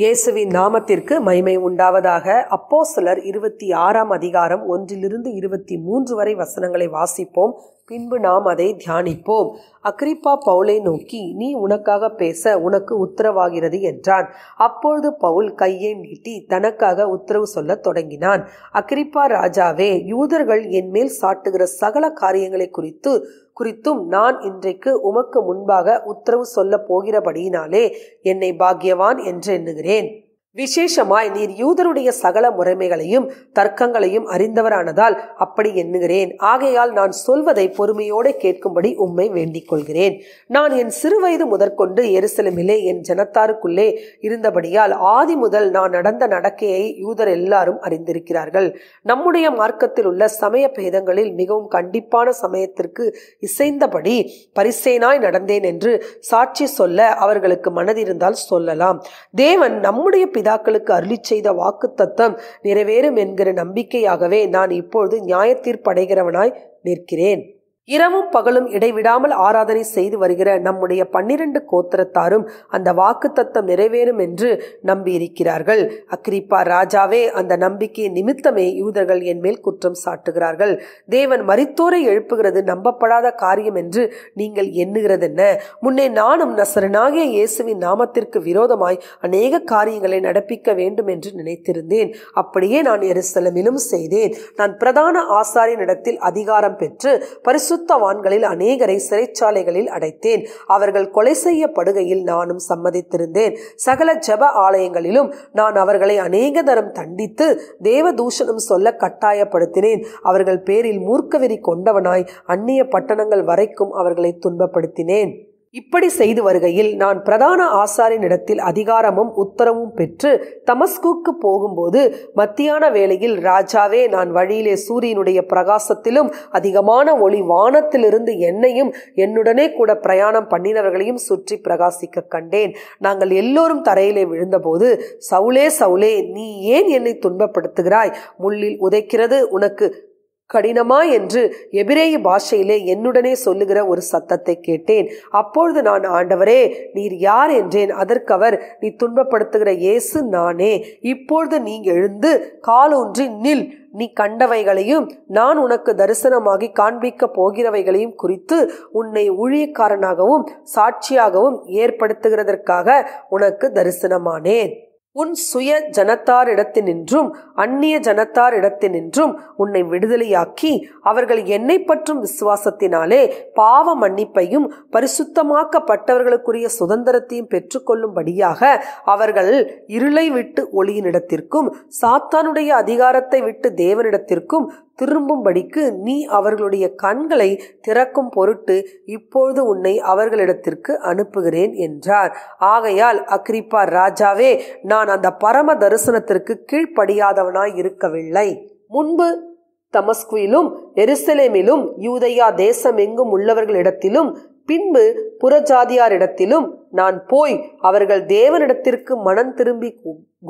இயேசுவின் நாமத்திற்கு மைமை உண்டாவதாக அப்போ சிலர் இருபத்தி ஆறாம் அதிகாரம் ஒன்றிலிருந்து இருபத்தி மூன்று வரை வசனங்களை வாசிப்போம் பின்பு நாம் அதை தியானிப்போம் அக்ரிப்பா பவுலை நோக்கி நீ உனக்காக பேச உனக்கு உத்தரவாகிறது என்றான் அப்பொழுது பவுல் கையை நீட்டி தனக்காக உத்தரவு சொல்ல தொடங்கினான் அக்ரிப்பா ராஜாவே யூதர்கள் என்மேல் சாட்டுகிற சகல காரியங்களை குறித்து குறித்தும் நான் இன்றைக்கு உமக்கு முன்பாக உத்தரவு சொல்லப் போகிறபடியினாலே என்னை பாக்கியவான் என்று எண்ணுகிறேன் விசேஷமாய் நீர் யூதருடைய சகல முறைமைகளையும் தர்க்கங்களையும் அறிந்தவரானதால் அப்படி எண்ணுகிறேன் ஆகையால் நான் சொல்வதை பொறுமையோடு கேட்கும்படி உம்மை வேண்டிக் கொள்கிறேன் நான் என் சிறுவயது முதற்கொண்டு எருசலமிலே என் ஜனத்தாருக்குள்ளே இருந்தபடியால் ஆதி முதல் நான் நடந்த நடக்கையை யூதர் எல்லாரும் அறிந்திருக்கிறார்கள் நம்முடைய மார்க்கத்தில் உள்ள சமய பேதங்களில் மிகவும் கண்டிப்பான சமயத்திற்கு இசைந்தபடி பரிசேனாய் நடந்தேன் என்று சாட்சி சொல்ல அவர்களுக்கு மனதிருந்தால் சொல்லலாம் தேவன் நம்முடைய பிதாக்களுக்கு அருளி செய்த வாக்கு தத்தம் நிறைவேறும் என்கிற நம்பிக்கையாகவே நான் இப்பொழுது நியாயத்தீர்ப்படைகிறவனாய் நிற்கிறேன் இரவும் பகலும் இடைவிடாமல் ஆராதனை செய்து வருகிற நம்முடைய பன்னிரண்டு கோத்திரத்தாரும் அந்த வாக்கு தத்தம் நிறைவேறும் என்று நம்பியிருக்கிறார்கள் அக்ரிப்பா ராஜாவே அந்த நம்பிக்கை நிமித்தமே யூதர்கள் என் மேல் குற்றம் சாட்டுகிறார்கள் தேவன் மறித்தோரை எழுப்புகிறது நம்பப்படாத காரியம் என்று நீங்கள் எண்ணுகிறதென்ன முன்னே நானும் நசரனாகிய இயேசுவின் நாமத்திற்கு விரோதமாய் அநேக காரியங்களை நடப்பிக்க வேண்டும் என்று நினைத்திருந்தேன் அப்படியே நான் எருசலமிலும் செய்தேன் நான் பிரதான ஆசாரியனிடத்தில் அதிகாரம் பெற்று பரிசு அசுத்தவான்களில் அநேகரை சிறைச்சாலைகளில் அடைத்தேன் அவர்கள் கொலை செய்யப்படுகையில் நானும் சம்மதித்திருந்தேன் சகல ஜப ஆலயங்களிலும் நான் அவர்களை அநேக தரம் தண்டித்து தேவ தூஷணம் சொல்ல கட்டாயப்படுத்தினேன் அவர்கள் பேரில் மூர்க்கவெறி கொண்டவனாய் அந்நிய பட்டணங்கள் வரைக்கும் அவர்களை துன்பப்படுத்தினேன் இப்படி செய்து வருகையில் நான் பிரதான ஆசாரியனிடத்தில் அதிகாரமும் உத்தரவும் பெற்று தமஸ்கூக்கு போகும்போது மத்தியான வேளையில் ராஜாவே நான் வழியிலே சூரியனுடைய பிரகாசத்திலும் அதிகமான ஒளி வானத்திலிருந்து என்னையும் என்னுடனே கூட பிரயாணம் பண்ணினவர்களையும் சுற்றி பிரகாசிக்க கண்டேன் நாங்கள் எல்லோரும் தரையிலே விழுந்தபோது சவுலே சவுலே நீ ஏன் என்னை துன்பப்படுத்துகிறாய் முள்ளில் உதைக்கிறது உனக்கு கடினமா என்று எபிரேய பாஷையிலே என்னுடனே சொல்லுகிற ஒரு சத்தத்தை கேட்டேன் அப்பொழுது நான் ஆண்டவரே நீர் யார் என்றேன் அதற்கவர் நீ துன்பப்படுத்துகிற இயேசு நானே இப்பொழுது நீ எழுந்து காலூன்றி நில் நீ கண்டவைகளையும் நான் உனக்கு தரிசனமாகி காண்பிக்க போகிறவைகளையும் குறித்து உன்னை ஊழியக்காரனாகவும் சாட்சியாகவும் ஏற்படுத்துகிறதற்காக உனக்கு தரிசனமானேன் உன் சுய ஜனத்தாரிடத்தினின்றும் அந்நிய ஜனத்தாரிடத்தினின்றும் உன்னை விடுதலையாக்கி அவர்கள் என்னை பற்றும் விசுவாசத்தினாலே பாவ மன்னிப்பையும் பரிசுத்தமாக்கப்பட்டவர்களுக்குரிய சுதந்திரத்தையும் பெற்றுக்கொள்ளும்படியாக அவர்கள் இருளை விட்டு ஒளியினிடத்திற்கும் சாத்தானுடைய அதிகாரத்தை விட்டு தேவனிடத்திற்கும் திரும்பும்படிக்கு நீ அவர்களுடைய கண்களை திறக்கும் பொருட்டு இப்பொழுது உன்னை அவர்களிடத்திற்கு அனுப்புகிறேன் என்றார் ஆகையால் அக்ரிப்பா ராஜாவே நான் அந்த பரம தரிசனத்திற்கு கீழ்ப்படியாதவனாய் இருக்கவில்லை முன்பு தமஸ்குவிலும் எருசலேமிலும் யூதையா தேசம் எங்கும் உள்ளவர்களிடத்திலும் பின்பு புறஜாதியாரிடத்திலும் நான் போய் அவர்கள் தேவனிடத்திற்கு மனம் திரும்பி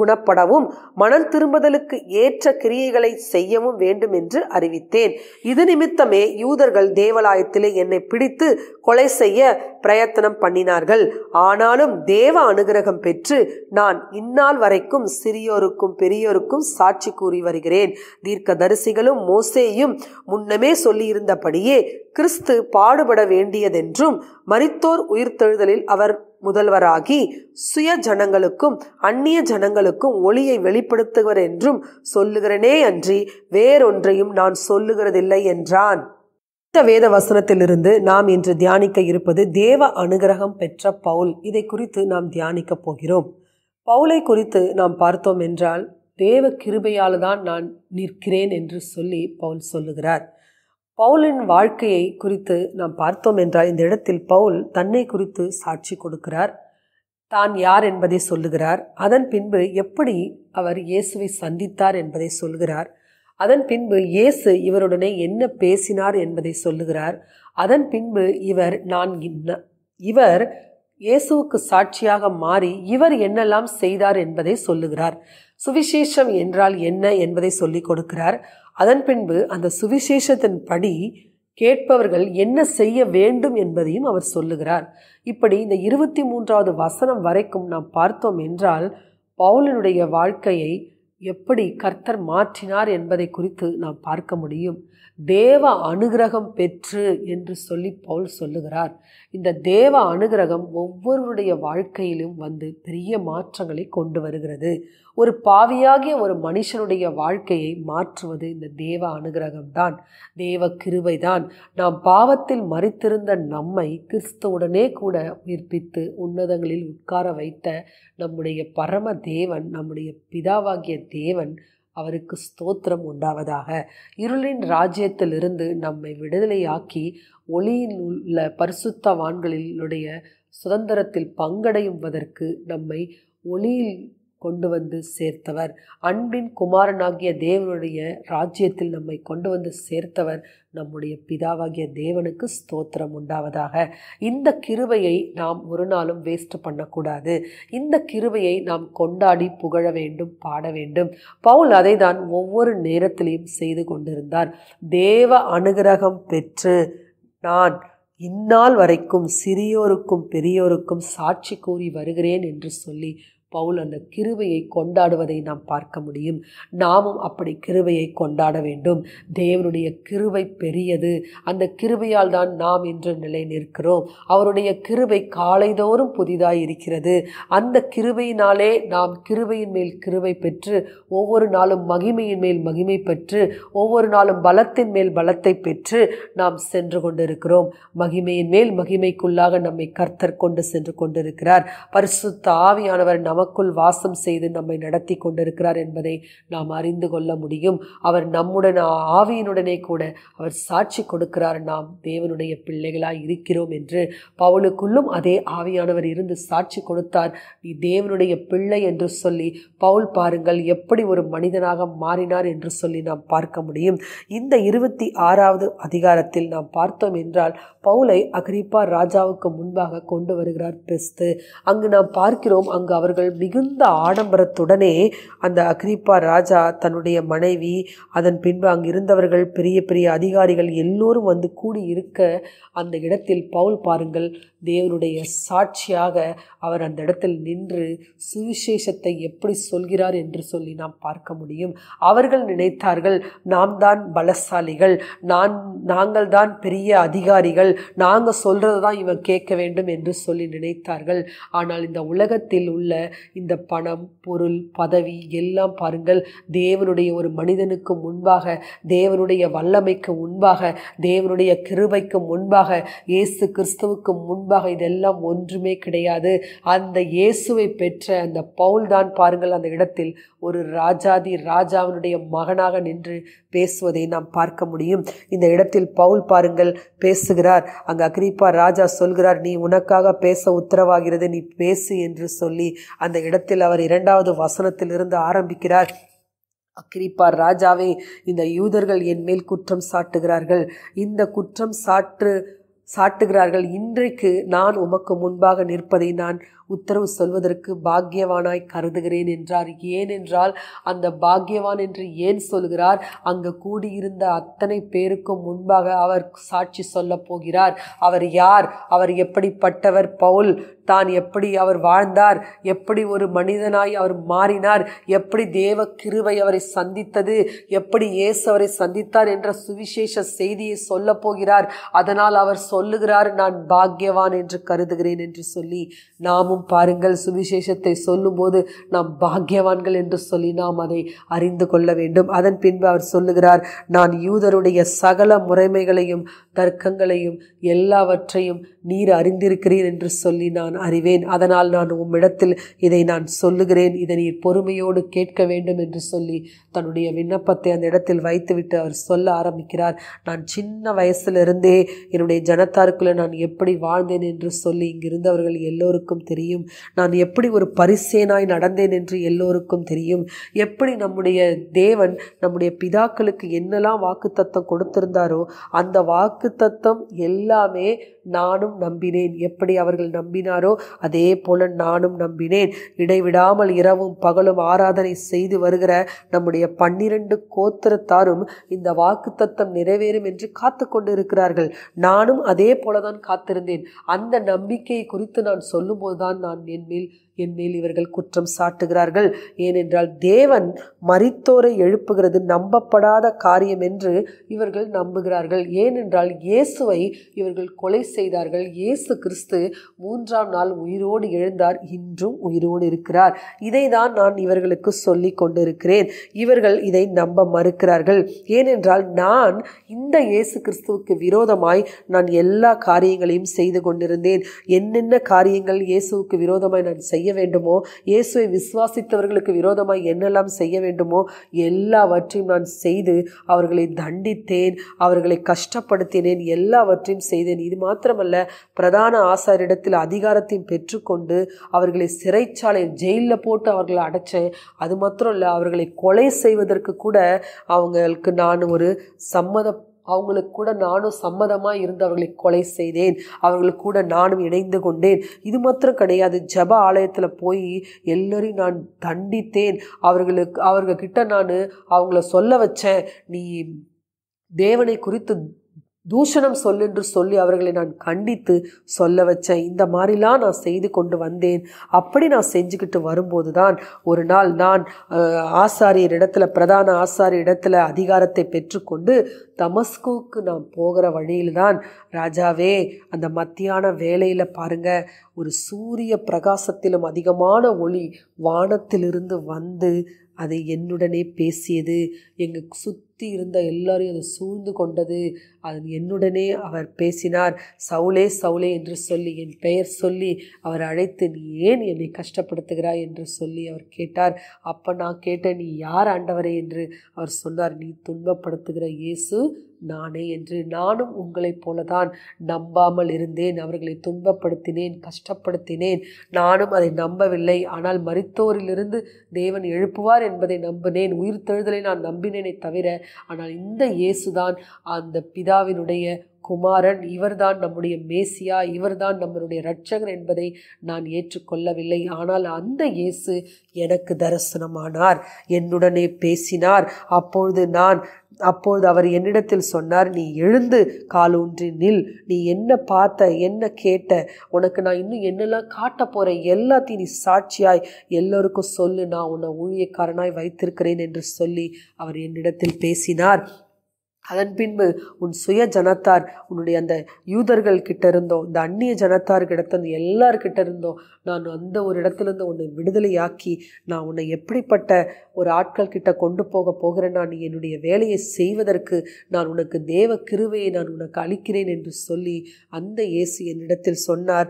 குணப்படவும் மனம் திரும்புதலுக்கு ஏற்ற கிரியைகளை செய்யவும் வேண்டும் என்று அறிவித்தேன் இது நிமித்தமே யூதர்கள் தேவலாயத்திலே என்னை பிடித்து கொலை செய்ய பிரயத்தனம் பண்ணினார்கள் ஆனாலும் தேவ அனுகிரகம் பெற்று நான் இந்நாள் வரைக்கும் சிறியோருக்கும் பெரியோருக்கும் சாட்சி கூறி வருகிறேன் தீர்க்க தரிசிகளும் மோசேயும் முன்னமே சொல்லியிருந்தபடியே கிறிஸ்து பாடுபட வேண்டியதென்றும் மரித்தோர் உயிர்த்தெழுதலில் அவர் முதல்வராகி சுய ஜனங்களுக்கும் அந்நிய ஜனங்களுக்கும் ஒளியை வெளிப்படுத்துவர் என்றும் சொல்லுகிறனே அன்றி வேறொன்றையும் நான் சொல்லுகிறதில்லை என்றான் அடுத்த வேத வசனத்திலிருந்து நாம் இன்று தியானிக்க இருப்பது தேவ அனுகிரகம் பெற்ற பவுல் இதை குறித்து நாம் தியானிக்க போகிறோம் பவுலை குறித்து நாம் பார்த்தோம் என்றால் தேவ கிருபையால் தான் நான் நிற்கிறேன் என்று சொல்லி பவுல் சொல்லுகிறார் பவுலின் வாழ்க்கையை குறித்து நாம் பார்த்தோம் என்றால் இந்த இடத்தில் பவுல் தன்னை குறித்து சாட்சி கொடுக்கிறார் தான் யார் என்பதை சொல்லுகிறார் அதன் பின்பு எப்படி அவர் இயேசுவை சந்தித்தார் என்பதை சொல்கிறார் அதன் பின்பு இயேசு இவருடனே என்ன பேசினார் என்பதை சொல்லுகிறார் அதன் பின்பு இவர் நான் இவர் இயேசுவுக்கு சாட்சியாக மாறி இவர் என்னெல்லாம் செய்தார் என்பதை சொல்லுகிறார் சுவிசேஷம் என்றால் என்ன என்பதை சொல்லிக் கொடுக்கிறார் அதன் பின்பு அந்த சுவிசேஷத்தின் படி கேட்பவர்கள் என்ன செய்ய வேண்டும் என்பதையும் அவர் சொல்லுகிறார் இப்படி இந்த இருபத்தி மூன்றாவது வசனம் வரைக்கும் நாம் பார்த்தோம் என்றால் பவுலனுடைய வாழ்க்கையை எப்படி கர்த்தர் மாற்றினார் என்பதை குறித்து நாம் பார்க்க முடியும் தேவ அனுகிரகம் பெற்று என்று சொல்லி பவுல் சொல்லுகிறார் இந்த தேவ அனுகிரகம் ஒவ்வொருடைய வாழ்க்கையிலும் வந்து பெரிய மாற்றங்களை கொண்டு வருகிறது ஒரு பாவியாகிய ஒரு மனுஷனுடைய வாழ்க்கையை மாற்றுவது இந்த தேவ அனுகிரகம்தான் தேவ கிருவைதான் நாம் பாவத்தில் மறித்திருந்த நம்மை கிறிஸ்துவுடனே கூட உயிர்ப்பித்து உன்னதங்களில் உட்கார வைத்த நம்முடைய பரம தேவன் நம்முடைய பிதாவாகிய தேவன் அவருக்கு ஸ்தோத்திரம் உண்டாவதாக இருளின் ராஜ்யத்திலிருந்து நம்மை விடுதலையாக்கி ஒளியில் உள்ள பரிசுத்த வான்களினுடைய சுதந்திரத்தில் பங்கடையும்வதற்கு நம்மை ஒளியில் கொண்டு வந்து சேர்த்தவர் அன்பின் குமாரனாகிய தேவனுடைய ராஜ்யத்தில் நம்மை கொண்டு வந்து சேர்த்தவர் நம்முடைய பிதாவாகிய தேவனுக்கு ஸ்தோத்திரம் உண்டாவதாக இந்த கிருவையை நாம் ஒரு நாளும் வேஸ்ட் பண்ணக்கூடாது இந்த கிருவையை நாம் கொண்டாடி புகழ வேண்டும் பாட வேண்டும் பவுல் அதை தான் ஒவ்வொரு நேரத்திலையும் செய்து கொண்டிருந்தார் தேவ அனுகிரகம் பெற்று நான் இந்நாள் வரைக்கும் சிறியோருக்கும் பெரியோருக்கும் சாட்சி கூறி வருகிறேன் என்று சொல்லி பவுல் அந்த கிருவையை கொண்டாடுவதை நாம் பார்க்க முடியும் நாமும் அப்படி கிருவையை கொண்டாட வேண்டும் தேவனுடைய கிருவை பெரியது அந்த கிருவையால் தான் நாம் இன்று நிலை நிற்கிறோம் அவருடைய கிருவை காலைதோறும் புதிதாக இருக்கிறது அந்த கிருவையினாலே நாம் கிருவையின் மேல் கிருவை பெற்று ஒவ்வொரு நாளும் மகிமையின் மேல் மகிமை பெற்று ஒவ்வொரு நாளும் பலத்தின் மேல் பலத்தை பெற்று நாம் சென்று கொண்டிருக்கிறோம் மகிமையின் மேல் மகிமைக்குள்ளாக நம்மை கர்த்தர் கொண்டு சென்று கொண்டிருக்கிறார் பரிசுத்த ஆவியானவர் நம் நமக்குள் வாசம் செய்து நம்மை நடத்தி கொண்டிருக்கிறார் என்பதை நாம் அறிந்து கொள்ள முடியும் அவர் நம்முடன் ஆவியினுடனே கூட அவர் சாட்சி கொடுக்கிறார் நாம் தேவனுடைய பிள்ளைகளாய் இருக்கிறோம் என்று பவுலுக்குள்ளும் அதே ஆவியானவர் இருந்து சாட்சி கொடுத்தார் நீ தேவனுடைய பிள்ளை என்று சொல்லி பவுல் பாருங்கள் எப்படி ஒரு மனிதனாக மாறினார் என்று சொல்லி நாம் பார்க்க முடியும் இந்த இருபத்தி ஆறாவது அதிகாரத்தில் நாம் பார்த்தோம் என்றால் பவுலை அக்ரிப்பா ராஜாவுக்கு முன்பாக கொண்டு வருகிறார் பெஸ்து அங்கு நாம் பார்க்கிறோம் அங்கு அவர்கள் மிகுந்த ஆடம்பரத்துடனே அந்த அக்ரிப்பா ராஜா தன்னுடைய மனைவி அதன் பின்பு அங்கு இருந்தவர்கள் பெரிய பெரிய அதிகாரிகள் எல்லோரும் வந்து கூடி இருக்க அந்த இடத்தில் பவுல் பாருங்கள் தேவனுடைய சாட்சியாக அவர் அந்த இடத்தில் நின்று சுவிசேஷத்தை எப்படி சொல்கிறார் என்று சொல்லி நாம் பார்க்க முடியும் அவர்கள் நினைத்தார்கள் நாம் தான் பலசாலிகள் நான் நாங்கள் தான் பெரிய அதிகாரிகள் நாங்கள் சொல்கிறது தான் இவன் கேட்க வேண்டும் என்று சொல்லி நினைத்தார்கள் ஆனால் இந்த உலகத்தில் உள்ள இந்த பணம் பொருள் பதவி எல்லாம் பாருங்கள் தேவனுடைய ஒரு மனிதனுக்கு முன்பாக தேவனுடைய வல்லமைக்கு முன்பாக தேவனுடைய கிருபைக்கு முன்பாக இயேசு கிறிஸ்துவுக்கு முன்பாக இதெல்லாம் ஒன்றுமே கிடையாது அந்த இயேசுவை பெற்ற அந்த பவுல் தான் பாருங்கள் அந்த இடத்தில் ஒரு ராஜாதி ராஜாவினுடைய மகனாக நின்று பேசுவதை நாம் பார்க்க முடியும் இந்த இடத்தில் பவுல் பாருங்கள் பேசுகிறார் அங்கே அக்ரிப்பா ராஜா சொல்கிறார் நீ உனக்காக பேச உத்தரவாகிறது நீ பேசு என்று சொல்லி அந்த இடத்தில் அவர் இரண்டாவது வசனத்திலிருந்து ஆரம்பிக்கிறார் அக்ரிப்பார் ராஜாவே இந்த யூதர்கள் என் மேல் குற்றம் சாட்டுகிறார்கள் இந்த குற்றம் சாற்று சாட்டுகிறார்கள் இன்றைக்கு நான் உமக்கு முன்பாக நிற்பதை நான் உத்தரவு சொல்வதற்கு பாக்கியவானாய் கருதுகிறேன் என்றார் ஏனென்றால் அந்த பாக்கியவான் என்று ஏன் சொல்கிறார் அங்கு கூடியிருந்த அத்தனை பேருக்கும் முன்பாக அவர் சாட்சி சொல்லப் போகிறார் அவர் யார் அவர் எப்படிப்பட்டவர் பவுல் தான் எப்படி அவர் வாழ்ந்தார் எப்படி ஒரு மனிதனாய் அவர் மாறினார் எப்படி தேவ கிருவை அவரை சந்தித்தது எப்படி இயேசு அவரை சந்தித்தார் என்ற சுவிசேஷ செய்தியை சொல்ல போகிறார் அதனால் அவர் சொல்லுகிறார் நான் பாக்யவான் என்று கருதுகிறேன் என்று சொல்லி நாமும் பாருங்கள் சுவிசேஷத்தை சொல்லும்போது நாம் பாக்யவான்கள் என்று சொல்லி நாம் அதை அறிந்து கொள்ள வேண்டும் அதன் பின்பு அவர் சொல்லுகிறார் நான் யூதருடைய சகல முறைமைகளையும் தர்க்கங்களையும் எல்லாவற்றையும் நீர் அறிந்திருக்கிறேன் என்று சொல்லி நான் நான் அறிவேன் அதனால் நான் உம்மிடத்தில் இதை நான் சொல்லுகிறேன் இதை நீர் பொறுமையோடு கேட்க வேண்டும் என்று சொல்லி தன்னுடைய விண்ணப்பத்தை அந்த இடத்தில் வைத்துவிட்டு அவர் சொல்ல ஆரம்பிக்கிறார் நான் சின்ன வயசிலிருந்தே என்னுடைய ஜனத்தாருக்குள்ளே நான் எப்படி வாழ்ந்தேன் என்று சொல்லி இங்கிருந்தவர்கள் எல்லோருக்கும் தெரியும் நான் எப்படி ஒரு பரிசேனாய் நடந்தேன் என்று எல்லோருக்கும் தெரியும் எப்படி நம்முடைய தேவன் நம்முடைய பிதாக்களுக்கு என்னெல்லாம் வாக்குத்தத்தம் கொடுத்திருந்தாரோ அந்த வாக்குத்தத்தம் எல்லாமே நானும் நம்பினேன் எப்படி அவர்கள் நம்பினாரோ செய்தாரோ அதே போல நானும் நம்பினேன் இடைவிடாமல் இரவும் பகலும் ஆராதனை செய்து வருகிற நம்முடைய பன்னிரண்டு கோத்திரத்தாரும் இந்த வாக்கு தத்தம் நிறைவேறும் என்று காத்து கொண்டிருக்கிறார்கள் இருக்கிறார்கள் நானும் அதே போலதான் காத்திருந்தேன் அந்த நம்பிக்கை குறித்து நான் சொல்லும்போதுதான் நான் என் மேல் என் மேல் இவர்கள் குற்றம் சாட்டுகிறார்கள் ஏனென்றால் தேவன் மறித்தோரை எழுப்புகிறது நம்பப்படாத காரியம் என்று இவர்கள் நம்புகிறார்கள் ஏனென்றால் இயேசுவை இவர்கள் கொலை செய்தார்கள் இயேசு கிறிஸ்து மூன்றாம் நாள் உயிரோடு எழுந்தார் இன்றும் உயிரோடு இருக்கிறார் இதை தான் நான் இவர்களுக்கு சொல்லி கொண்டிருக்கிறேன் இவர்கள் இதை நம்ப மறுக்கிறார்கள் ஏனென்றால் நான் இந்த இயேசு கிறிஸ்துவுக்கு விரோதமாய் நான் எல்லா காரியங்களையும் செய்து கொண்டிருந்தேன் என்னென்ன காரியங்கள் இயேசுவுக்கு விரோதமாய் நான் செய்ய செய்ய வேண்டுமோ இயேசுவை விசுவாசித்தவர்களுக்கு விரோதமாக என்னெல்லாம் செய்ய வேண்டுமோ எல்லாவற்றையும் நான் செய்து அவர்களை தண்டித்தேன் அவர்களை கஷ்டப்படுத்தினேன் எல்லாவற்றையும் செய்தேன் இது மாத்திரமல்ல பிரதான ஆசாரிடத்தில் அதிகாரத்தையும் பெற்றுக்கொண்டு அவர்களை சிறைச்சாலை ஜெயிலில் போட்டு அவர்களை அடைச்சேன் அது மாத்திரம் இல்லை அவர்களை கொலை செய்வதற்கு கூட அவங்களுக்கு நான் ஒரு சம்மத அவங்களுக்கு கூட நானும் சம்மதமாக இருந்து அவர்களை கொலை செய்தேன் அவர்களுக்கு கூட நானும் இணைந்து கொண்டேன் இது மாத்திரம் கிடையாது ஜப ஆலயத்தில் போய் எல்லோரையும் நான் தண்டித்தேன் அவர்களுக்கு அவர்கிட்ட நான் அவங்கள சொல்ல வச்சேன் நீ தேவனை குறித்து தூஷணம் சொல்லென்று சொல்லி அவர்களை நான் கண்டித்து சொல்ல வச்சேன் இந்த மாதிரிலாம் நான் செய்து கொண்டு வந்தேன் அப்படி நான் செஞ்சுக்கிட்டு வரும்போது தான் ஒரு நாள் நான் ஆசாரியர் இடத்துல பிரதான ஆசாரிய இடத்துல அதிகாரத்தை பெற்றுக்கொண்டு தமஸ்கோவுக்கு நான் போகிற வழியில் தான் ராஜாவே அந்த மத்தியான வேலையில் பாருங்க ஒரு சூரிய பிரகாசத்திலும் அதிகமான ஒளி வானத்திலிருந்து வந்து அதை என்னுடனே பேசியது எங்கள் சுத் சுற்றி இருந்த எல்லாரையும் அது சூழ்ந்து கொண்டது அது என்னுடனே அவர் பேசினார் சவுலே சவுலே என்று சொல்லி என் பெயர் சொல்லி அவர் அழைத்து நீ ஏன் என்னை கஷ்டப்படுத்துகிறாய் என்று சொல்லி அவர் கேட்டார் அப்போ நான் கேட்டேன் நீ யார் ஆண்டவரே என்று அவர் சொன்னார் நீ துன்பப்படுத்துகிற இயேசு நானே என்று நானும் உங்களைப் போலதான் நம்பாமல் இருந்தேன் அவர்களை துன்பப்படுத்தினேன் கஷ்டப்படுத்தினேன் நானும் அதை நம்பவில்லை ஆனால் மறித்தோரிலிருந்து தேவன் எழுப்புவார் என்பதை நம்பினேன் உயிர் தெழுதலை நான் நம்பினேனே தவிர ஆனால் இந்த இயேசுதான் அந்த பிதாவினுடைய குமாரன் இவர்தான் நம்முடைய மேசியா இவர்தான் நம்மளுடைய இரட்சகர் என்பதை நான் ஏற்றுக்கொள்ளவில்லை ஆனால் அந்த இயேசு எனக்கு தரிசனமானார் என்னுடனே பேசினார் அப்பொழுது நான் அப்போது அவர் என்னிடத்தில் சொன்னார் நீ எழுந்து காலூன்றி நில் நீ என்ன பார்த்த என்ன கேட்ட உனக்கு நான் இன்னும் என்னெல்லாம் காட்ட போகிறேன் எல்லாத்தையும் நீ சாட்சியாய் எல்லோருக்கும் சொல்லு நான் உன்னை ஊழியக்காரனாய் வைத்திருக்கிறேன் என்று சொல்லி அவர் என்னிடத்தில் பேசினார் அதன் பின்பு உன் சுய ஜனத்தார் உன்னுடைய அந்த யூதர்கள் கிட்ட இருந்தோ இந்த அந்நிய ஜனத்தார்கிட்ட இருந்தோ எல்லார்கிட்ட இருந்தோ நான் அந்த ஒரு இடத்துலேருந்து உன்னை விடுதலையாக்கி நான் உன்னை எப்படிப்பட்ட ஒரு ஆட்கள் கிட்ட கொண்டு போக போகிறேன்னா நீ என்னுடைய வேலையை செய்வதற்கு நான் உனக்கு தேவ கிருவையை நான் உனக்கு அளிக்கிறேன் என்று சொல்லி அந்த இயேசு என்னிடத்தில் சொன்னார்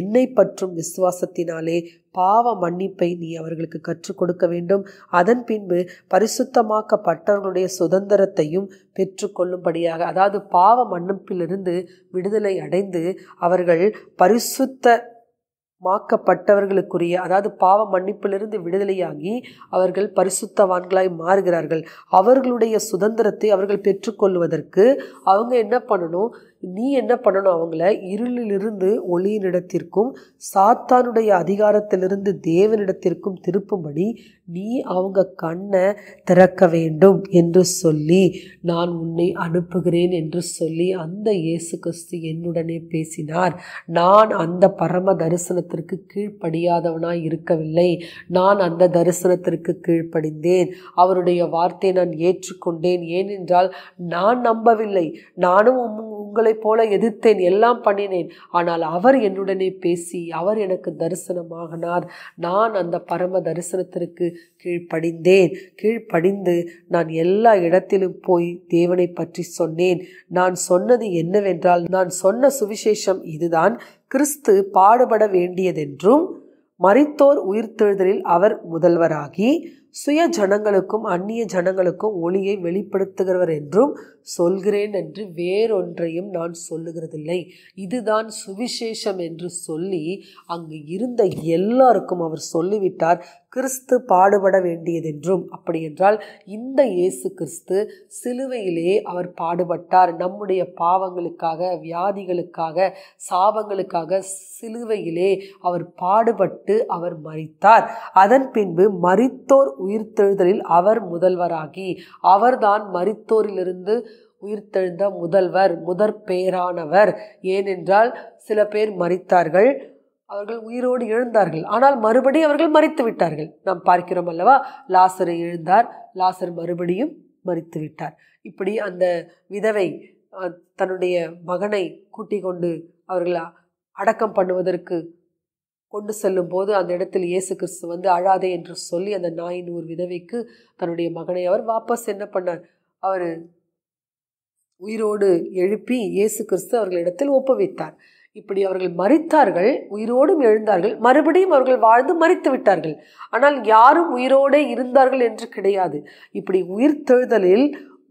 என்னை பற்றும் விசுவாசத்தினாலே பாவ மன்னிப்பை நீ அவர்களுக்கு கற்றுக் கொடுக்க வேண்டும் அதன் பின்பு பரிசுத்தமாக்கப்பட்டவர்களுடைய சுதந்திரத்தையும் பெற்றுக்கொள்ளும்படியாக அதாவது பாவ மன்னிப்பிலிருந்து விடுதலை அடைந்து அவர்கள் பரிசுத்த மாக்கப்பட்டவர்களுக்குரிய அதாவது பாவ மன்னிப்பிலிருந்து விடுதலையாகி அவர்கள் பரிசுத்தவான்களாய் மாறுகிறார்கள் அவர்களுடைய சுதந்திரத்தை அவர்கள் பெற்றுக்கொள்வதற்கு அவங்க என்ன பண்ணணும் நீ என்ன பண்ணணும் அவங்கள இருளிலிருந்து ஒளியினிடத்திற்கும் சாத்தானுடைய அதிகாரத்திலிருந்து தேவனிடத்திற்கும் திருப்பும்படி நீ அவங்க கண்ணை திறக்க வேண்டும் என்று சொல்லி நான் உன்னை அனுப்புகிறேன் என்று சொல்லி அந்த இயேசு கிறிஸ்து என்னுடனே பேசினார் நான் அந்த பரம தரிசனத்திற்கு கீழ்ப்படியாதவனாய் இருக்கவில்லை நான் அந்த தரிசனத்திற்கு கீழ்ப்படிந்தேன் அவருடைய வார்த்தை நான் ஏற்றுக்கொண்டேன் ஏனென்றால் நான் நம்பவில்லை நானும் உங்களைப் போல எதிர்த்தேன் எல்லாம் பண்ணினேன் ஆனால் அவர் என்னுடனே பேசி அவர் எனக்கு தரிசனமாகினார் நான் அந்த பரம தரிசனத்திற்கு கீழ்ப்படிந்தேன் கீழ்ப்படிந்து நான் எல்லா இடத்திலும் போய் தேவனை பற்றி சொன்னேன் நான் சொன்னது என்னவென்றால் நான் சொன்ன சுவிசேஷம் இதுதான் கிறிஸ்து பாடுபட வேண்டியதென்றும் மறித்தோர் உயிர்த்தெழுதலில் அவர் முதல்வராகி சுய ஜனங்களுக்கும் அந்நிய ஜனங்களுக்கும் ஒளியை வெளிப்படுத்துகிறவர் என்றும் சொல்கிறேன் என்று வேறொன்றையும் நான் சொல்லுகிறதில்லை இதுதான் சுவிசேஷம் என்று சொல்லி அங்கு இருந்த எல்லாருக்கும் அவர் சொல்லிவிட்டார் கிறிஸ்து பாடுபட வேண்டியதென்றும் அப்படியென்றால் இந்த இயேசு கிறிஸ்து சிலுவையிலே அவர் பாடுபட்டார் நம்முடைய பாவங்களுக்காக வியாதிகளுக்காக சாபங்களுக்காக சிலுவையிலே அவர் பாடுபட்டு அவர் மறித்தார் அதன் பின்பு மறித்தோர் உயிர்த்தெழுதலில் அவர் முதல்வராகி அவர்தான் மரித்தோரிலிருந்து உயிர்த்தெழுந்த முதல்வர் முதற் பேரானவர் ஏனென்றால் சில பேர் மறித்தார்கள் அவர்கள் உயிரோடு எழுந்தார்கள் ஆனால் மறுபடி அவர்கள் மறித்து விட்டார்கள் நாம் பார்க்கிறோம் அல்லவா லாசர் எழுந்தார் லாசர் மறுபடியும் மறித்து விட்டார் இப்படி அந்த விதவை தன்னுடைய மகனை கூட்டிக் கொண்டு அவர்கள் அடக்கம் பண்ணுவதற்கு கொண்டு செல்லும் போது அந்த இடத்தில் இயேசு கிறிஸ்து வந்து அழாதே என்று சொல்லி அந்த நாயின் ஒரு விதவைக்கு தன்னுடைய மகனை அவர் வாபஸ் என்ன பண்ணார் அவர் உயிரோடு எழுப்பி இயேசு கிறிஸ்து அவர்களிடத்தில் ஒப்புவித்தார் இப்படி அவர்கள் மறித்தார்கள் உயிரோடும் எழுந்தார்கள் மறுபடியும் அவர்கள் வாழ்ந்து மறித்து விட்டார்கள் ஆனால் யாரும் உயிரோடே இருந்தார்கள் என்று கிடையாது இப்படி உயிர்த்தெழுதலில்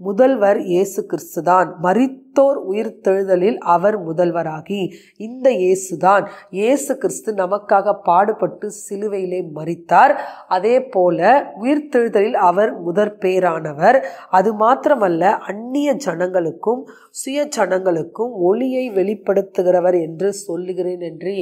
முதல்வர் இயேசு கிறிஸ்து தான் மறித்த மூத்தோர் உயிர்த்தெழுதலில் அவர் முதல்வராகி இந்த இயேசுதான் இயேசு கிறிஸ்து நமக்காக பாடுபட்டு சிலுவையிலே மறித்தார் அதே போல உயிர்த்தெழுதலில் அவர் முதற் பேரானவர் அது மாத்திரமல்ல அந்நிய ஜனங்களுக்கும் சுய ஜனங்களுக்கும் ஒளியை வெளிப்படுத்துகிறவர் என்று சொல்லுகிறேன் என்று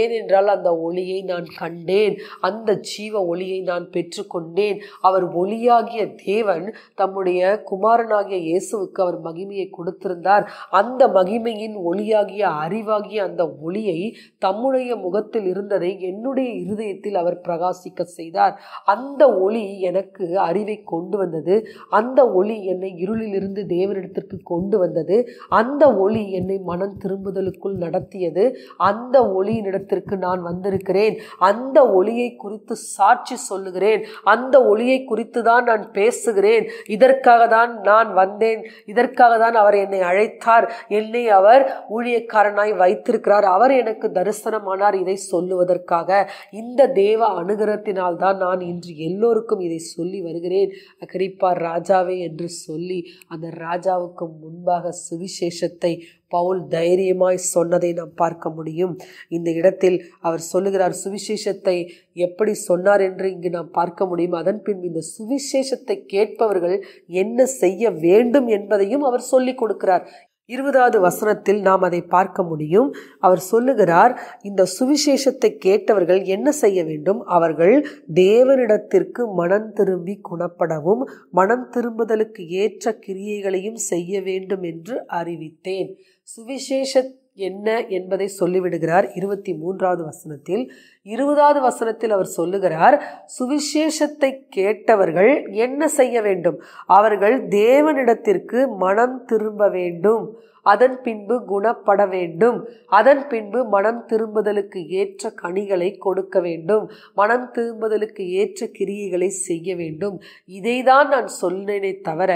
ஏனென்றால் அந்த ஒளியை நான் கண்டேன் அந்த ஜீவ ஒளியை நான் பெற்றுக்கொண்டேன் அவர் ஒளியாகிய தேவன் தம்முடைய குமாரனாகிய இயேசுவுக்கு அவர் மகிமையை கொடுத்திருந்தார் இருக்கிறார் அந்த மகிமையின் ஒளியாகிய அறிவாகிய அந்த ஒளியை தம்முடைய முகத்தில் இருந்ததை என்னுடைய இருதயத்தில் அவர் பிரகாசிக்க செய்தார் அந்த ஒளி எனக்கு அறிவை கொண்டு வந்தது அந்த ஒளி என்னை இருளிலிருந்து தேவனிடத்திற்கு கொண்டு வந்தது அந்த ஒளி என்னை மனம் திரும்புதலுக்குள் நடத்தியது அந்த ஒளியினிடத்திற்கு நான் வந்திருக்கிறேன் அந்த ஒளியை குறித்து சாட்சி சொல்லுகிறேன் அந்த ஒளியை குறித்து தான் நான் பேசுகிறேன் இதற்காக தான் நான் வந்தேன் இதற்காக தான் அவர் என்னை அழை அழைத்தார் என்னை அவர் ஊழியக்காரனாய் வைத்திருக்கிறார் அவர் எனக்கு தரிசனமானார் இதை சொல்லுவதற்காக இந்த தேவ அனுகிரகத்தினால் தான் நான் இன்று எல்லோருக்கும் இதை சொல்லி வருகிறேன் அகரிப்பார் ராஜாவே என்று சொல்லி அந்த ராஜாவுக்கு முன்பாக சுவிசேஷத்தை பவுல் தைரியமாய் சொன்னதை நாம் பார்க்க முடியும் இந்த இடத்தில் அவர் சொல்லுகிறார் சுவிசேஷத்தை எப்படி சொன்னார் என்று இங்கு நாம் பார்க்க முடியும் அதன் பின் இந்த சுவிசேஷத்தை கேட்பவர்கள் என்ன செய்ய வேண்டும் என்பதையும் அவர் சொல்லிக் கொடுக்கிறார் இருபதாவது வசனத்தில் நாம் அதை பார்க்க முடியும் அவர் சொல்லுகிறார் இந்த சுவிசேஷத்தை கேட்டவர்கள் என்ன செய்ய வேண்டும் அவர்கள் தேவனிடத்திற்கு மனம் திரும்பி குணப்படவும் மனம் திரும்புதலுக்கு ஏற்ற கிரியைகளையும் செய்ய வேண்டும் என்று அறிவித்தேன் சுவிசேஷ என்ன என்பதை சொல்லிவிடுகிறார் இருபத்தி மூன்றாவது வசனத்தில் இருபதாவது வசனத்தில் அவர் சொல்லுகிறார் சுவிசேஷத்தை கேட்டவர்கள் என்ன செய்ய வேண்டும் அவர்கள் தேவனிடத்திற்கு மனம் திரும்ப வேண்டும் அதன் பின்பு குணப்பட வேண்டும் அதன் பின்பு மனம் திரும்புதலுக்கு ஏற்ற கனிகளை கொடுக்க வேண்டும் மனம் திரும்புதலுக்கு ஏற்ற கிரியைகளை செய்ய வேண்டும் இதை தான் நான் சொன்னேனே தவிர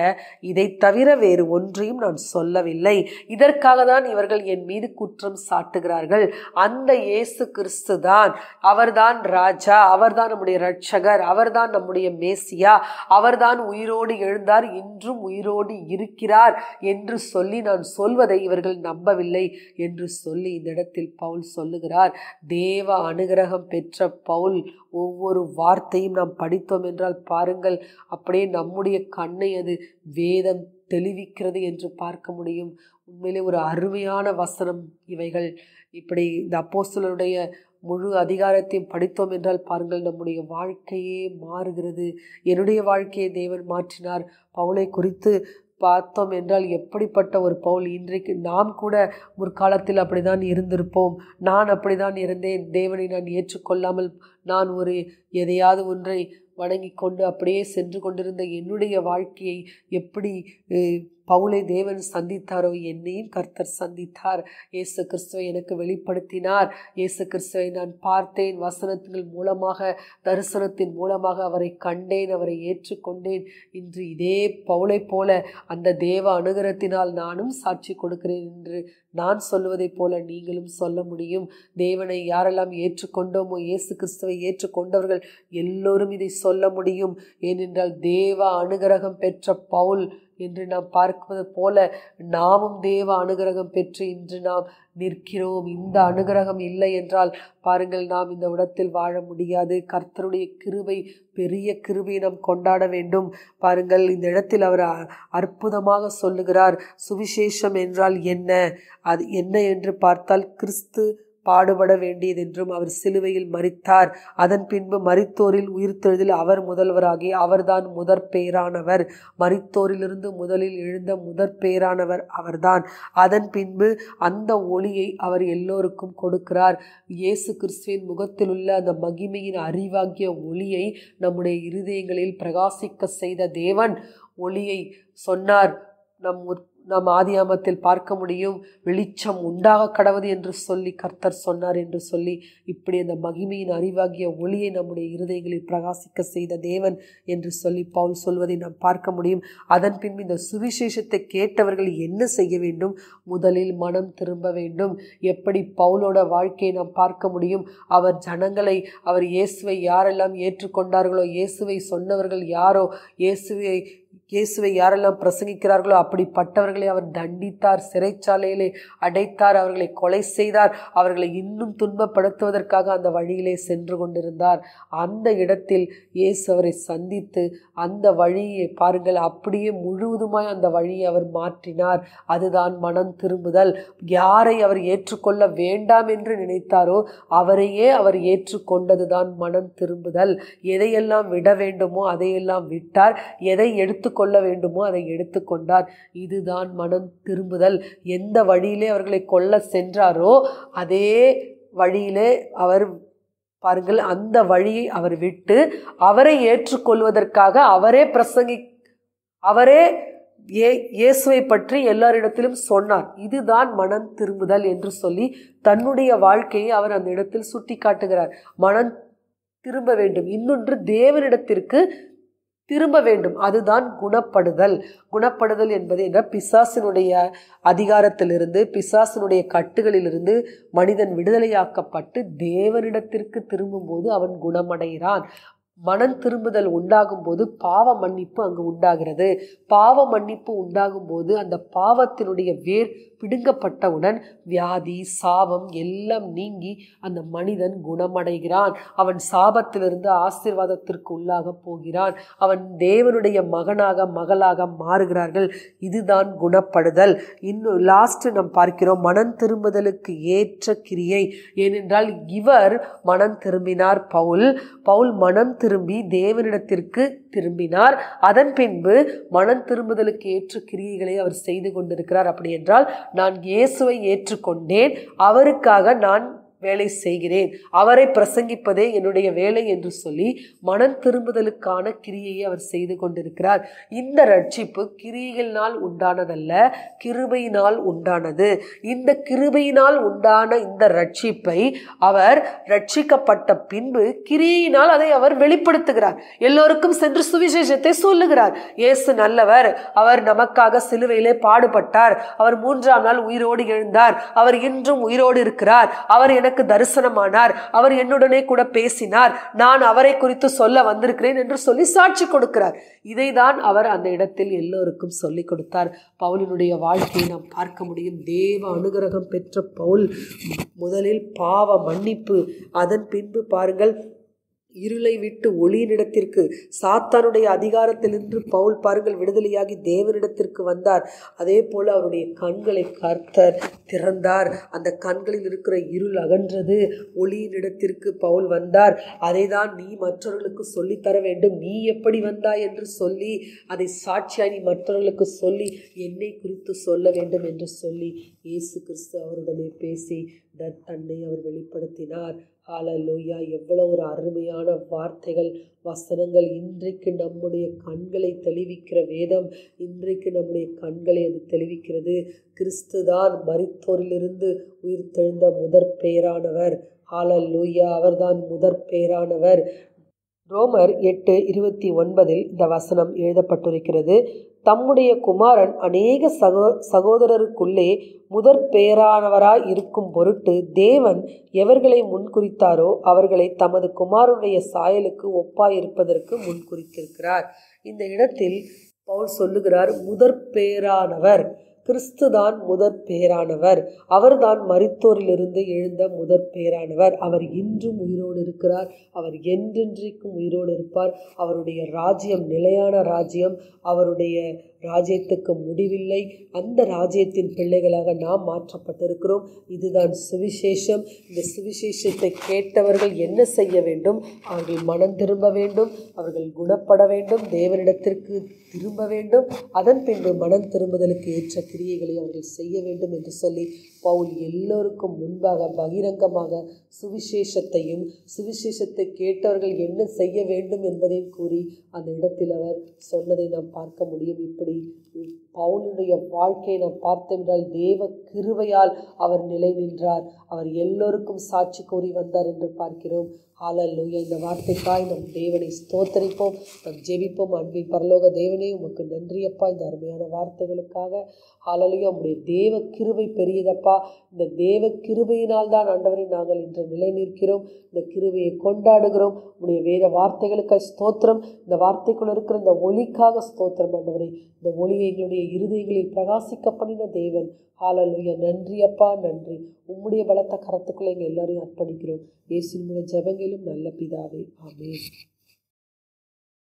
இதை தவிர வேறு ஒன்றையும் நான் சொல்லவில்லை இதற்காக தான் இவர்கள் என் மீது குற்றம் சாட்டுகிறார்கள் அந்த இயேசு கிறிஸ்து தான் அவர்தான் ராஜா அவர்தான் நம்முடைய ரட்சகர் அவர்தான் நம்முடைய மேசியா அவர்தான் உயிரோடு எழுந்தார் இன்றும் உயிரோடு இருக்கிறார் என்று சொல்லி நான் சொல் சொல்வதை இவர்கள் நம்பவில்லை என்று சொல்லி இந்த இடத்தில் பவுல் சொல்லுகிறார் தேவ அனுகிரகம் பெற்ற பவுல் ஒவ்வொரு வார்த்தையும் நாம் படித்தோம் என்றால் பாருங்கள் அப்படியே நம்முடைய கண்ணை அது வேதம் தெளிவிக்கிறது என்று பார்க்க முடியும் உண்மையிலே ஒரு அருமையான வசனம் இவைகள் இப்படி இந்த அப்போசலருடைய முழு அதிகாரத்தையும் படித்தோம் என்றால் பாருங்கள் நம்முடைய வாழ்க்கையே மாறுகிறது என்னுடைய வாழ்க்கையை தேவன் மாற்றினார் பவுலை குறித்து பார்த்தோம் என்றால் எப்படிப்பட்ட ஒரு பவுல் இன்றைக்கு நாம் கூட முற்காலத்தில் அப்படி தான் இருந்திருப்போம் நான் அப்படி தான் இருந்தேன் தேவனை நான் ஏற்றுக்கொள்ளாமல் நான் ஒரு எதையாவது ஒன்றை வணங்கி கொண்டு அப்படியே சென்று கொண்டிருந்த என்னுடைய வாழ்க்கையை எப்படி பவுளை தேவன் சந்தித்தாரோ என்னையும் கர்த்தர் சந்தித்தார் இயேசு கிறிஸ்துவை எனக்கு வெளிப்படுத்தினார் இயேசு கிறிஸ்துவை நான் பார்த்தேன் வசனத்தின் மூலமாக தரிசனத்தின் மூலமாக அவரை கண்டேன் அவரை ஏற்றுக்கொண்டேன் இன்று இதே பவுளை போல அந்த தேவ அனுகிரத்தினால் நானும் சாட்சி கொடுக்கிறேன் என்று நான் சொல்லுவதைப் போல நீங்களும் சொல்ல முடியும் தேவனை யாரெல்லாம் ஏற்றுக்கொண்டோமோ இயேசு கிறிஸ்துவை ஏற்றுக்கொண்டவர்கள் எல்லோரும் இதை சொல்ல முடியும் ஏனென்றால் தேவ அனுகிரகம் பெற்ற பவுல் என்று நாம் பார்ப்பது போல நாமும் தேவ அனுகிரகம் பெற்று இன்று நாம் நிற்கிறோம் இந்த அனுகிரகம் இல்லை என்றால் பாருங்கள் நாம் இந்த உடத்தில் வாழ முடியாது கர்த்தருடைய கிருவை பெரிய கிருவை நாம் கொண்டாட வேண்டும் பாருங்கள் இந்த இடத்தில் அவர் அற்புதமாக சொல்லுகிறார் சுவிசேஷம் என்றால் என்ன அது என்ன என்று பார்த்தால் கிறிஸ்து பாடுபட வேண்டியதென்றும் அவர் சிலுவையில் மறித்தார் அதன் பின்பு மரித்தோரில் உயிர்த்தெழுதில் அவர் முதல்வராகி அவர்தான் முதற் பெயரானவர் மறித்தோரிலிருந்து முதலில் எழுந்த முதற் பெயரானவர் அவர்தான் அதன் பின்பு அந்த ஒளியை அவர் எல்லோருக்கும் கொடுக்கிறார் இயேசு கிறிஸ்துவின் முகத்தில் உள்ள அந்த மகிமையின் அறிவாகிய ஒளியை நம்முடைய இருதயங்களில் பிரகாசிக்க செய்த தேவன் ஒளியை சொன்னார் நம் நாம் ஆதியாமத்தில் பார்க்க முடியும் வெளிச்சம் உண்டாக கடவுது என்று சொல்லி கர்த்தர் சொன்னார் என்று சொல்லி இப்படி அந்த மகிமையின் அறிவாகிய ஒளியை நம்முடைய இருதயங்களில் பிரகாசிக்க செய்த தேவன் என்று சொல்லி பவுல் சொல்வதை நாம் பார்க்க முடியும் அதன் பின்பு இந்த சுவிசேஷத்தை கேட்டவர்கள் என்ன செய்ய வேண்டும் முதலில் மனம் திரும்ப வேண்டும் எப்படி பவுலோட வாழ்க்கையை நாம் பார்க்க முடியும் அவர் ஜனங்களை அவர் இயேசுவை யாரெல்லாம் ஏற்றுக்கொண்டார்களோ இயேசுவை சொன்னவர்கள் யாரோ இயேசுவை இயேசுவை யாரெல்லாம் பிரசங்கிக்கிறார்களோ அப்படிப்பட்டவர்களை அவர் தண்டித்தார் சிறைச்சாலையிலே அடைத்தார் அவர்களை கொலை செய்தார் அவர்களை இன்னும் துன்பப்படுத்துவதற்காக அந்த வழியிலே சென்று கொண்டிருந்தார் அந்த இடத்தில் இயேசு அவரை சந்தித்து அந்த வழியை பாருங்கள் அப்படியே முழுவதுமாய் அந்த வழியை அவர் மாற்றினார் அதுதான் மனம் திரும்புதல் யாரை அவர் ஏற்றுக்கொள்ள வேண்டாம் என்று நினைத்தாரோ அவரையே அவர் ஏற்றுக்கொண்டதுதான் மனம் திரும்புதல் எதையெல்லாம் விட வேண்டுமோ அதையெல்லாம் விட்டார் எதை எடுத்து கொள்ள வேண்டுமோ அதை எடுத்துக்கொண்டார் இதுதான் மனம் திரும்புதல் எந்த வழியிலே அவர்களை கொல்ல சென்றாரோ அதே வழியிலே அவர் பாருங்கள் அந்த வழியை அவர் விட்டு அவரை ஏற்றுக்கொள்வதற்காக அவரே பிரசங்கி அவரே ஏ இயேசுவை பற்றி எல்லாரிடத்திலும் சொன்னார் இதுதான் மனம் திரும்புதல் என்று சொல்லி தன்னுடைய வாழ்க்கையை அவர் அந்த இடத்தில் சுட்டி காட்டுகிறார் மனம் திரும்ப வேண்டும் இன்னொன்று தேவனிடத்திற்கு திரும்ப வேண்டும் அதுதான் குணப்படுதல் குணப்படுதல் என்பது என்ன பிசாசினுடைய அதிகாரத்திலிருந்து பிசாசினுடைய கட்டுகளிலிருந்து மனிதன் விடுதலையாக்கப்பட்டு தேவனிடத்திற்கு திரும்பும்போது அவன் குணமடைகிறான் மனம் திரும்புதல் உண்டாகும் போது பாவ மன்னிப்பு அங்கு உண்டாகிறது பாவ மன்னிப்பு உண்டாகும் போது அந்த பாவத்தினுடைய வேர் பிடுங்கப்பட்டவுடன் வியாதி சாபம் எல்லாம் நீங்கி அந்த மனிதன் குணமடைகிறான் அவன் சாபத்திலிருந்து ஆசீர்வாதத்திற்கு உள்ளாக போகிறான் அவன் தேவனுடைய மகனாக மகளாக மாறுகிறார்கள் இதுதான் குணப்படுதல் இன்னும் லாஸ்ட் நாம் பார்க்கிறோம் மனம் திரும்புதலுக்கு ஏற்ற கிரியை ஏனென்றால் இவர் மனம் திரும்பினார் பவுல் பவுல் மனம் திரும்பி தேவனிடத்திற்கு திரும்பினார் அதன் பின்பு மனம் திரும்புதலுக்கு ஏற்ற கிரியைகளை அவர் செய்து கொண்டிருக்கிறார் அப்படி என்றால் நான் இயேசுவை ஏற்றுக்கொண்டேன் அவருக்காக நான் வேலை செய்கிறேன் அவரை பிரசங்கிப்பதே என்னுடைய வேலை என்று சொல்லி மனம் திரும்புதலுக்கான கிரியையை அவர் செய்து கொண்டிருக்கிறார் இந்த ரட்சிப்பு கிரியைகளினால் உண்டானதல்ல கிருபையினால் உண்டானது இந்த கிருபையினால் உண்டான இந்த ரட்சிப்பை அவர் ரட்சிக்கப்பட்ட பின்பு கிரியினால் அதை அவர் வெளிப்படுத்துகிறார் எல்லோருக்கும் சென்று சுவிசேஷத்தை சொல்லுகிறார் இயேசு நல்லவர் அவர் நமக்காக சிலுவையிலே பாடுபட்டார் அவர் மூன்றாம் நாள் உயிரோடு எழுந்தார் அவர் இன்றும் உயிரோடு இருக்கிறார் அவர் என எனக்கு தரிசனமானார் அவர் என்னுடனே கூட பேசினார் நான் அவரை குறித்து சொல்ல வந்திருக்கிறேன் என்று சொல்லி சாட்சி கொடுக்கிறார் இதை தான் அவர் அந்த இடத்தில் எல்லோருக்கும் சொல்லி கொடுத்தார் பவுலினுடைய வாழ்க்கையை நாம் பார்க்க முடியும் தேவ அனுகிரகம் பெற்ற பவுல் முதலில் பாவ மன்னிப்பு அதன் பின்பு பாருங்கள் இருளை விட்டு ஒளியினிடத்திற்கு சாத்தானுடைய அதிகாரத்திலிருந்து பவுல் பாருங்கள் விடுதலையாகி தேவனிடத்திற்கு வந்தார் அதே போல் அவருடைய கண்களை கர்த்தர் திறந்தார் அந்த கண்களில் இருக்கிற இருள் அகன்றது ஒளியினிடத்திற்கு பவுல் வந்தார் அதை தான் நீ மற்றவர்களுக்கு சொல்லித்தர வேண்டும் நீ எப்படி வந்தாய் என்று சொல்லி அதை சாட்சியாக நீ மற்றவர்களுக்கு சொல்லி என்னை குறித்து சொல்ல வேண்டும் என்று சொல்லி இயேசு கிறிஸ்து அவருடனே பேசி தன்னை அவர் வெளிப்படுத்தினார் ஹாலலூயா எவ்வளோ ஒரு அருமையான வார்த்தைகள் வசனங்கள் இன்றைக்கு நம்முடைய கண்களை தெளிவிக்கிற வேதம் இன்றைக்கு நம்முடைய கண்களை அது தெளிவிக்கிறது கிறிஸ்துதான் மரித்தோரிலிருந்து உயிர் தெழுந்த முதற் பெயரானவர் ஹாலலூயா அவர்தான் முதற் பெயரானவர் ரோமர் எட்டு இருபத்தி ஒன்பதில் இந்த வசனம் எழுதப்பட்டிருக்கிறது தம்முடைய குமாரன் அநேக சகோ சகோதரருக்குள்ளே முதற் பெயரானவராய் இருக்கும் பொருட்டு தேவன் எவர்களை முன்குறித்தாரோ அவர்களை தமது குமாரனுடைய சாயலுக்கு ஒப்பாயிருப்பதற்கு முன்குறித்திருக்கிறார் இந்த இடத்தில் பவுல் சொல்லுகிறார் முதற் பெயரானவர் கிறிஸ்துதான் முதற் பேரானவர் அவர்தான் மரித்தோரிலிருந்து எழுந்த முதற் பேரானவர் அவர் இன்றும் உயிரோடு இருக்கிறார் அவர் என்றென்றைக்கும் உயிரோடு இருப்பார் அவருடைய ராஜ்யம் நிலையான ராஜ்யம் அவருடைய ராஜ்யத்துக்கு முடிவில்லை அந்த ராஜ்யத்தின் பிள்ளைகளாக நாம் மாற்றப்பட்டிருக்கிறோம் இதுதான் சுவிசேஷம் இந்த சுவிசேஷத்தை கேட்டவர்கள் என்ன செய்ய வேண்டும் அவர்கள் மனம் திரும்ப வேண்டும் அவர்கள் குணப்பட வேண்டும் தேவனிடத்திற்கு திரும்ப வேண்டும் அதன் பின்பு மனம் திரும்புதலுக்கு ஏற்ற கிரியைகளை அவர்கள் செய்ய வேண்டும் என்று சொல்லி பவுல் எல்லோருக்கும் முன்பாக பகிரங்கமாக சுவிசேஷத்தையும் சுவிசேஷத்தை கேட்டவர்கள் என்ன செய்ய வேண்டும் என்பதையும் கூறி அந்த இடத்தில் அவர் சொன்னதை நாம் பார்க்க முடியும் இப்படி அப்படி பவுலுடைய வாழ்க்கையை நாம் பார்த்துவிட்டால் தேவ கிருவையால் அவர் நிலை நின்றார் அவர் எல்லோருக்கும் சாட்சி கூறி வந்தார் என்று பார்க்கிறோம் ஹாலல்லூயா இந்த வார்த்தைக்காய் நம் தேவனை ஸ்தோத்தரிப்போம் நம் ஜெபிப்போம் அன்பை பரலோக தேவனே உமக்கு நன்றியப்பா இந்த அருமையான வார்த்தைகளுக்காக ஹாலல்லூயா உங்களுடைய தேவ கிருவை பெரியதப்பா இந்த தேவ கிருவையினால் தான் ஆண்டவரை நாங்கள் இன்று நிலை நிற்கிறோம் இந்த கிருவையை கொண்டாடுகிறோம் உடைய வேத வார்த்தைகளுக்காக ஸ்தோத்திரம் இந்த வார்த்தைக்குள் இருக்கிற இந்த ஒளிக்காக ஸ்தோத்திரம் அண்டவரை இந்த ஒளியை எங்களுடைய இருதயங்களில் பிரகாசிக்க பண்ணின தேவன் ஹாலலுயா நன்றி அப்பா நன்றி உம்முடைய பலத்த கரத்துக்குள்ளே எங்கள் எல்லாரையும் அர்ப்பணிக்கிறோம் ஏசின் மூலம் ஜபங்கள் மேலும் நல்ல பிதாவே ஆமேன்